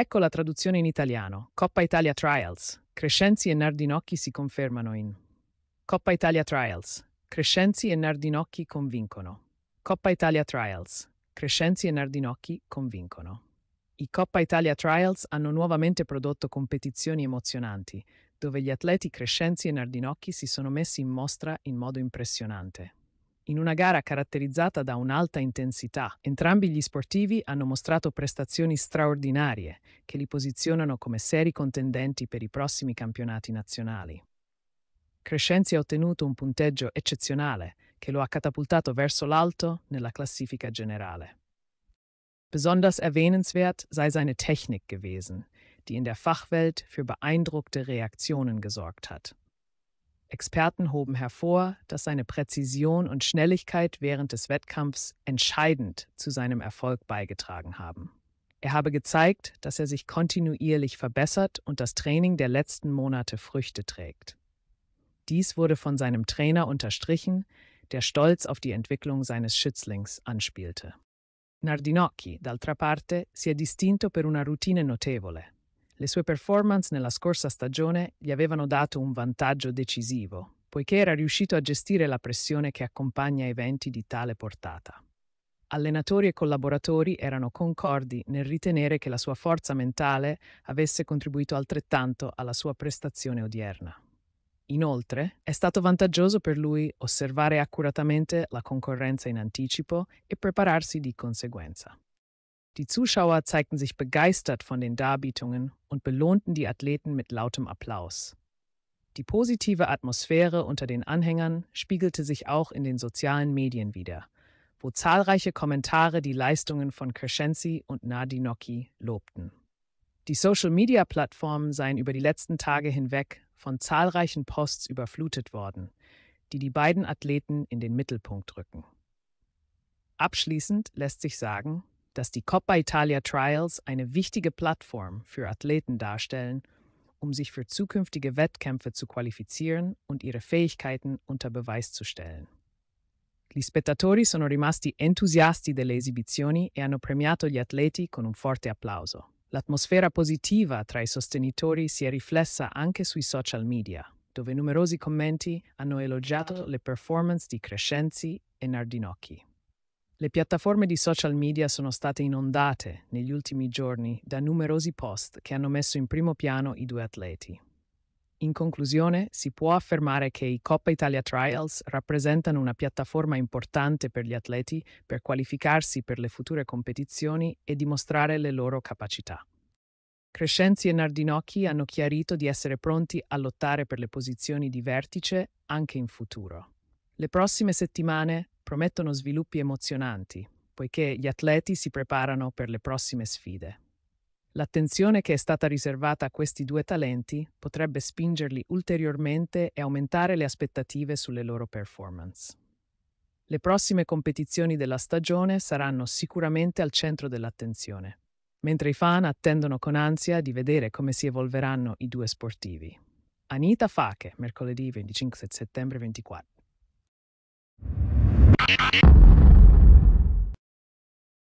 Ecco la traduzione in italiano. Coppa Italia Trials. Crescenzi e Nardinocchi si confermano in Coppa Italia Trials. Crescenzi e Nardinocchi convincono. Coppa Italia Trials. Crescenzi e Nardinocchi convincono. I Coppa Italia Trials hanno nuovamente prodotto competizioni emozionanti, dove gli atleti Crescenzi e Nardinocchi si sono messi in mostra in modo impressionante in una gara caratterizzata da un'alta intensità. Entrambi gli sportivi hanno mostrato prestazioni straordinarie che li posizionano come seri contendenti per i prossimi campionati nazionali. Crescenzi ha ottenuto un punteggio eccezionale che lo ha catapultato verso l'alto nella classifica generale. Besonders erwähnenswert sei seine Technik gewesen, die in der Fachwelt für beeindruckte Reaktionen gesorgt hat. Experten hoben hervor, dass seine Präzision und Schnelligkeit während des Wettkampfs entscheidend zu seinem Erfolg beigetragen haben. Er habe gezeigt, dass er sich kontinuierlich verbessert und das Training der letzten Monate Früchte trägt. Dies wurde von seinem Trainer unterstrichen, der stolz auf die Entwicklung seines Schützlings anspielte. Nardinocchi, d'altra parte, si è distinto per una routine notevole, Le sue performance nella scorsa stagione gli avevano dato un vantaggio decisivo, poiché era riuscito a gestire la pressione che accompagna eventi di tale portata. Allenatori e collaboratori erano concordi nel ritenere che la sua forza mentale avesse contribuito altrettanto alla sua prestazione odierna. Inoltre, è stato vantaggioso per lui osservare accuratamente la concorrenza in anticipo e prepararsi di conseguenza. Die Zuschauer zeigten sich begeistert von den Darbietungen und belohnten die Athleten mit lautem Applaus. Die positive Atmosphäre unter den Anhängern spiegelte sich auch in den sozialen Medien wider, wo zahlreiche Kommentare die Leistungen von Crescenzi und Nadinocchi lobten. Die Social-Media-Plattformen seien über die letzten Tage hinweg von zahlreichen Posts überflutet worden, die die beiden Athleten in den Mittelpunkt rücken. Abschließend lässt sich sagen, dass die Coppa Italia Trials eine wichtige Plattform für Athleten darstellen, um sich für zukünftige Wettkämpfe zu qualifizieren und ihre Fähigkeiten unter Beweis zu stellen. Gli spettatori sono rimasti entusiasti delle esibizioni e hanno premiato gli atleti con un forte applauso. L'atmosfera positiva tra i sostenitori si è riflessa anche sui social media, dove numerosi commenti hanno elogiato le performance di Crescenzi e Nardinocchi. Le piattaforme di social media sono state inondate negli ultimi giorni da numerosi post che hanno messo in primo piano i due atleti. In conclusione, si può affermare che i Coppa Italia Trials rappresentano una piattaforma importante per gli atleti per qualificarsi per le future competizioni e dimostrare le loro capacità. Crescenzi e Nardinocchi hanno chiarito di essere pronti a lottare per le posizioni di vertice anche in futuro. Le prossime settimane promettono sviluppi emozionanti, poiché gli atleti si preparano per le prossime sfide. L'attenzione che è stata riservata a questi due talenti potrebbe spingerli ulteriormente e aumentare le aspettative sulle loro performance. Le prossime competizioni della stagione saranno sicuramente al centro dell'attenzione, mentre i fan attendono con ansia di vedere come si evolveranno i due sportivi. Anita Fache, mercoledì 25 settembre 24. Thank you.